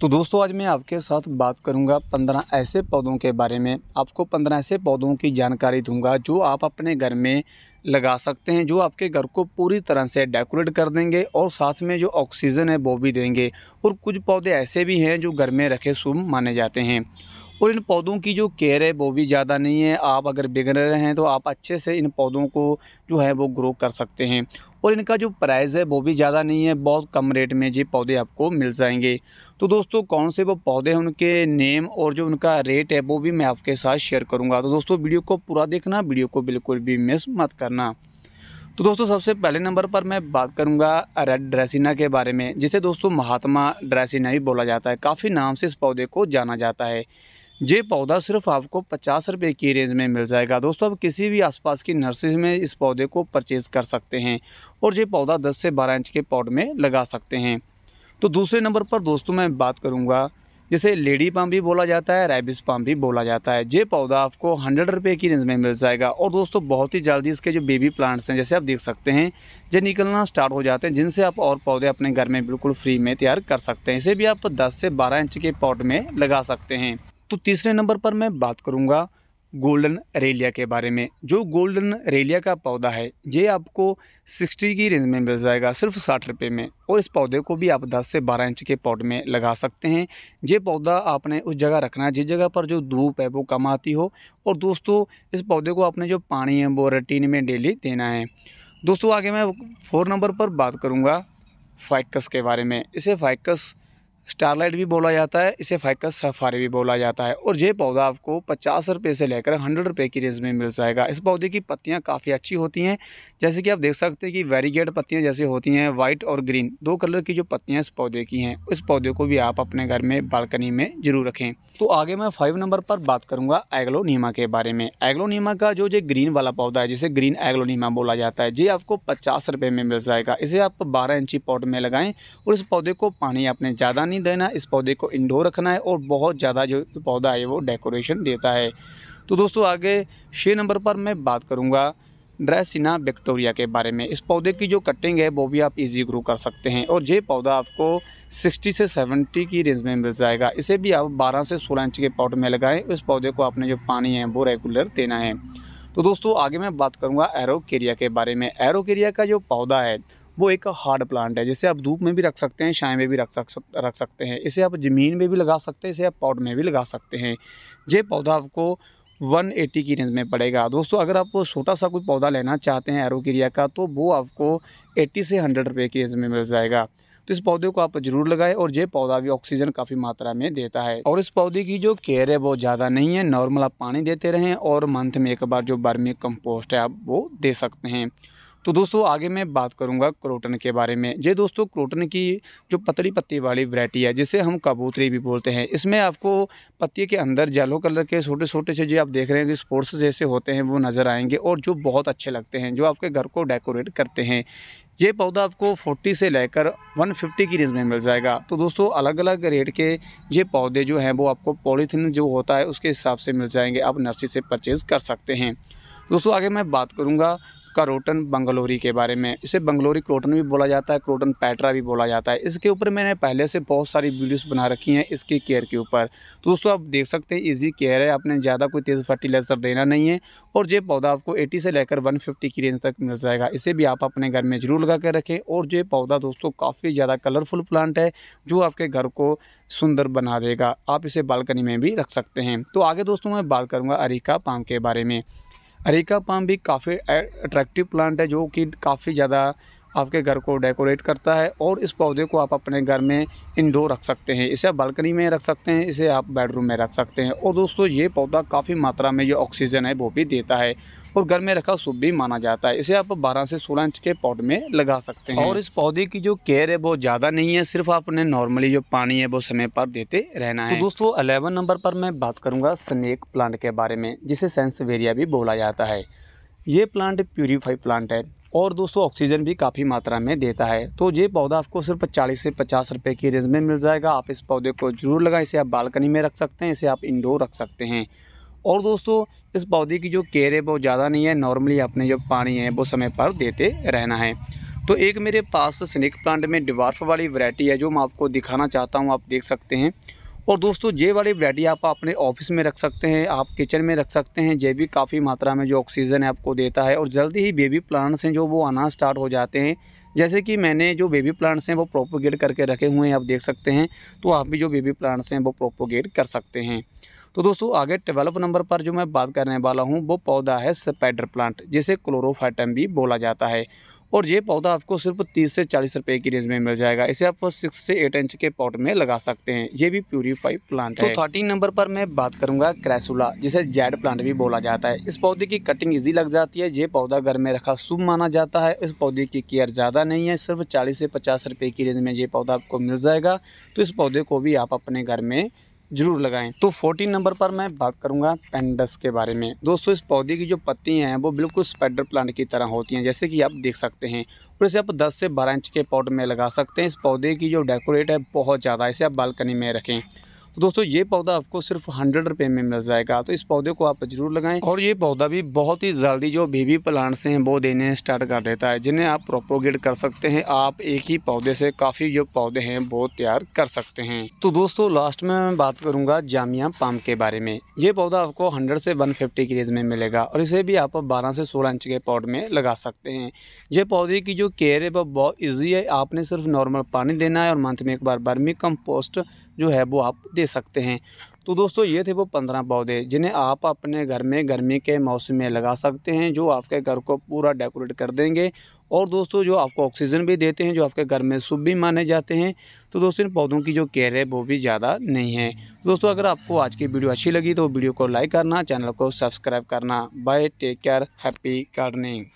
तो दोस्तों आज मैं आपके साथ बात करूंगा पंद्रह ऐसे पौधों के बारे में आपको पंद्रह ऐसे पौधों की जानकारी दूंगा जो आप अपने घर में लगा सकते हैं जो आपके घर को पूरी तरह से डेकोरेट कर देंगे और साथ में जो ऑक्सीजन है वो भी देंगे और कुछ पौधे ऐसे भी हैं जो घर में रखे शुभ माने जाते हैं और इन पौधों की जो केयर है वो भी ज़्यादा नहीं है आप अगर बिगनर हैं तो आप अच्छे से इन पौधों को जो है वो ग्रो कर सकते हैं और इनका जो प्राइस है वो भी ज़्यादा नहीं है बहुत कम रेट में ये पौधे आपको मिल जाएंगे तो दोस्तों कौन से वो पौधे हैं उनके नेम और जो उनका रेट है वो भी मैं आपके साथ शेयर करूँगा तो दोस्तों वीडियो को पूरा देखना वीडियो को बिल्कुल भी मिस मत करना तो दोस्तों सबसे पहले नंबर पर मैं बात करूंगा रेड ड्रेसिना के बारे में जिसे दोस्तों महात्मा ड्रेसिना भी बोला जाता है काफ़ी नाम से इस पौधे को जाना जाता है ये पौधा सिर्फ आपको पचास रुपये की रेंज में मिल जाएगा दोस्तों आप किसी भी आसपास की नर्सरी में इस पौधे को परचेज़ कर सकते हैं और ये पौधा 10 से 12 इंच के पॉट में लगा सकते हैं तो दूसरे नंबर पर दोस्तों मैं बात करूँगा जैसे लेडी पाम भी बोला जाता है रेबिस पाम भी बोला जाता है ये पौधा आपको हंड्रेड रुपये की रेंज में मिल जाएगा और दोस्तों बहुत ही जल्दी इसके जो बेबी प्लांट्स हैं जैसे आप देख सकते हैं जो निकलना स्टार्ट हो जाते हैं जिनसे आप और पौधे अपने घर में बिल्कुल फ्री में तैयार कर सकते हैं इसे भी आप दस से बारह इंच के पॉट में लगा सकते हैं तो तीसरे नंबर पर मैं बात करूँगा गोल्डन रेलिया के बारे में जो गोल्डन रेलिया का पौधा है ये आपको सिक्सटी की रेंज में मिल जाएगा सिर्फ साठ रुपये में और इस पौधे को भी आप दस से बारह इंच के पॉट में लगा सकते हैं ये पौधा आपने उस जगह रखना है जिस जगह पर जो धूप है वो कम आती हो और दोस्तों इस पौधे को आपने जो पानी है वो रटीन में डेली देना है दोस्तों आगे मैं फोर नंबर पर बात करूँगा फाइकस के बारे में इसे फाइकस स्टारलाइट भी बोला जाता है इसे फाइकस सफारी भी बोला जाता है और ये पौधा आपको पचास रुपये से लेकर हंड्रेड रुपये की रेंज में मिल जाएगा इस पौधे की पत्तियाँ काफ़ी अच्छी होती हैं जैसे कि आप देख सकते हैं कि वेरीगेट पत्तियाँ जैसे होती हैं वाइट और ग्रीन दो कलर की जो पत्तियाँ इस पौधे की हैं इस पौधे को भी आप अपने घर में बालकनी में ज़रूर रखें तो आगे मैं फाइव नंबर पर बात करूँगा एग्लोनीमा के बारे में एग्लोनीमा का जो ये ग्रीन वाला पौधा है जिसे ग्रीन एग्लोनीमा बोला जाता है ये आपको पचास रुपये में मिल जाएगा इसे आप बारह इंची पॉट में लगाएँ और इस पौधे को पानी आपने ज़्यादा नहीं पानी देना इस पौधे को इंडोर रखना है और बहुत ज़्यादा जो पौधा है वो डेकोरेशन देता है तो दोस्तों आगे छः नंबर पर मैं बात करूँगा ड्रेसिना विक्टोरिया के बारे में इस पौधे की जो कटिंग है वो भी आप इजी ग्रो कर सकते हैं और ये पौधा आपको 60 से 70 की रेंज में मिल जाएगा इसे भी आप 12 से 16 इंच के पॉट में लगाएं इस पौधे को आपने जो पानी है वो रेगुलर देना है तो दोस्तों आगे मैं बात करूंगा एरोकेरिया के बारे में एरोकेरिया का जो पौधा है वो एक हार्ड प्लांट है जिसे आप धूप में भी रख सकते हैं छाए में भी रख सक रख सकते हैं इसे आप ज़मीन में भी लगा सकते हैं इसे आप पॉट में भी लगा सकते हैं ये पौधा आपको 180 की रेंज में पड़ेगा दोस्तों अगर आप छोटा सा कोई पौधा लेना चाहते हैं एरोक्रिया का तो वो आपको 80 से 100 रुपए की रेंज में मिल जाएगा तो इस पौधे को आप जरूर लगाएं और ये पौधा भी ऑक्सीजन काफ़ी मात्रा में देता है और इस पौधे की जो केयर है वो ज़्यादा नहीं है नॉर्मल आप पानी देते रहें और मंथ में एक बार जो बर्मी कंपोस्ट है आप वो दे सकते हैं तो दोस्तों आगे मैं बात करूँगा क्रोटन के बारे में ये दोस्तों क्रोटन की जो पतली पत्ती वाली वैरायटी है जिसे हम कबूतरी भी बोलते हैं इसमें आपको पत्ती के अंदर येलो कलर के छोटे छोटे से जो आप देख रहे हैं कि स्पोर्ट्स जैसे होते हैं वो नज़र आएंगे और जो बहुत अच्छे लगते हैं जो आपके घर को डेकोरेट करते हैं ये पौधा आपको 40 से लेकर 150 की रेंज में मिल जाएगा तो दोस्तों अलग अलग रेट के ये पौधे जो हैं वो आपको पॉलीथीन जो होता है उसके हिसाब से मिल जाएंगे आप नर्सरी से परचेज़ कर सकते हैं दोस्तों आगे मैं बात करूँगा करोटन बंगलोरी के बारे में इसे बंगलोरी क्रोटन भी बोला जाता है क्रोटन पैट्रा भी बोला जाता है इसके ऊपर मैंने पहले से बहुत सारी वीडियोस बना रखी हैं इसकी केयर के ऊपर तो दोस्तों आप देख सकते हैं इजी केयर है आपने ज़्यादा कोई तेज़ फर्टिलाइज़र देना नहीं है और ये पौधा आपको एटी से लेकर वन की रेंज तक मिल जाएगा इसे भी आप अपने घर में ज़रूर लगा कर रखें और ये पौधा दोस्तों काफ़ी ज़्यादा कलरफुल प्लांट है जो आपके घर को सुंदर बना देगा आप इसे बालकनी में भी रख सकते हैं तो आगे दोस्तों मैं बात करूँगा अरिका पाम के बारे में अरेका पाम भी काफ़ी अट्रैक्टिव प्लांट है जो कि काफ़ी ज़्यादा आपके घर को डेकोरेट करता है और इस पौधे को आप अपने घर में इनडोर रख सकते हैं इसे आप बालकनी में रख सकते हैं इसे आप बेडरूम में रख सकते हैं और दोस्तों ये पौधा काफ़ी मात्रा में जो ऑक्सीजन है वो भी देता है और घर में रखा शुभ भी माना जाता है इसे आप 12 से 16 इंच के पॉट में लगा सकते हैं और इस पौधे की जो केयर है वो ज़्यादा नहीं है सिर्फ आपने नॉर्मली जो पानी है वो समय पर देते रहना तो है तो दोस्तों अलेवन नंबर पर मैं बात करूँगा स्नेक प्लांट के बारे में जिसे सेंसवेरिया भी बोला जाता है ये प्लांट प्यूरीफाई प्लांट है और दोस्तों ऑक्सीजन भी काफ़ी मात्रा में देता है तो ये पौधा आपको सिर्फ चालीस से पचास रुपये की रेंज में मिल जाएगा आप इस पौधे को जरूर लगाएं इसे आप बालकनी में रख सकते हैं इसे आप इंडोर रख सकते हैं और दोस्तों इस पौधे की जो केयर है वो ज़्यादा नहीं है नॉर्मली अपने जो पानी है वो समय पर देते रहना है तो एक मेरे पास स्नेक प्लांट में डिवार्फ वाली वैरायटी है जो मैं आपको दिखाना चाहता हूँ आप देख सकते हैं और दोस्तों ये वाली वैरायटी आप अपने ऑफिस में रख सकते हैं आप किचन में रख सकते हैं ये भी काफ़ी मात्रा में जो ऑक्सीजन है आपको देता है और जल्दी ही बेबी प्लांट्स हैं जो वो आना स्टार्ट हो जाते हैं जैसे कि मैंने जो बेबी प्लांट्स हैं वो प्रोपोगेट करके रखे हुए हैं आप देख सकते हैं तो आप भी जो बेबी प्लांट्स हैं वो प्रोपोगेट कर सकते हैं तो दोस्तों आगे ट्वेल्व नंबर पर जो मैं बात करने वाला हूँ वो पौधा है स्पाइडर प्लांट जिसे क्लोरोफाइटम भी बोला जाता है और ये पौधा आपको सिर्फ तीस से चालीस रुपए की रेंज में मिल जाएगा इसे आप सिक्स से एट इंच के पॉट में लगा सकते हैं ये भी प्यूरीफाइड प्लांट तो है थर्टीन नंबर पर मैं बात करूंगा क्रैसुला जिसे जेड प्लांट भी बोला जाता है इस पौधे की कटिंग ईजी लग जाती है ये पौधा घर में रखा शुभ माना जाता है इस पौधे की केयर ज़्यादा नहीं है सिर्फ चालीस से पचास रुपये की रेंज में ये पौधा आपको मिल जाएगा तो इस पौधे को भी आप अपने घर में ज़रूर लगाएं तो 14 नंबर पर मैं बात करूंगा पेंडस के बारे में दोस्तों इस पौधे की जो पत्तियां हैं वो बिल्कुल स्पाइडर प्लांट की तरह होती हैं जैसे कि आप देख सकते हैं और इसे आप 10 से 12 इंच के पॉट में लगा सकते हैं इस पौधे की जो डेकोरेट है बहुत ज़्यादा इसे आप बालकनी में रखें तो दोस्तों ये पौधा आपको सिर्फ हंड्रेड रुपये में मिल जाएगा तो इस पौधे को आप जरूर लगाएं और ये पौधा भी बहुत ही जल्दी जो बेबी प्लांट्स हैं वो देने स्टार्ट कर देता है जिन्हें आप प्रोपोगेट कर सकते हैं आप एक ही पौधे से काफ़ी जो पौधे हैं वो तैयार कर सकते हैं तो दोस्तों लास्ट में मैं बात करूँगा जामिया पाम के बारे में ये पौधा आपको हंड्रेड से वन फिफ्टी रेंज में मिलेगा और इसे भी आप बारह से सोलह इंच के पॉट में लगा सकते हैं ये पौधे की जो केयर है वो बहुत ईजी है आपने सिर्फ नॉर्मल पानी देना है और मंथ में एक बार बर्मी कम्पोस्ट जो है वो आप दे सकते हैं तो दोस्तों ये थे वो पंद्रह पौधे जिन्हें आप अपने घर में गर्मी के मौसम में लगा सकते हैं जो आपके घर को पूरा डेकोरेट कर देंगे और दोस्तों जो आपको ऑक्सीजन भी देते हैं जो आपके घर में शुभ भी माने जाते हैं तो दोस्तों इन पौधों की जो केयर है वो भी ज़्यादा नहीं है दोस्तों अगर आपको आज की वीडियो अच्छी लगी तो वीडियो को लाइक करना चैनल को सब्सक्राइब करना bye take care happy gardening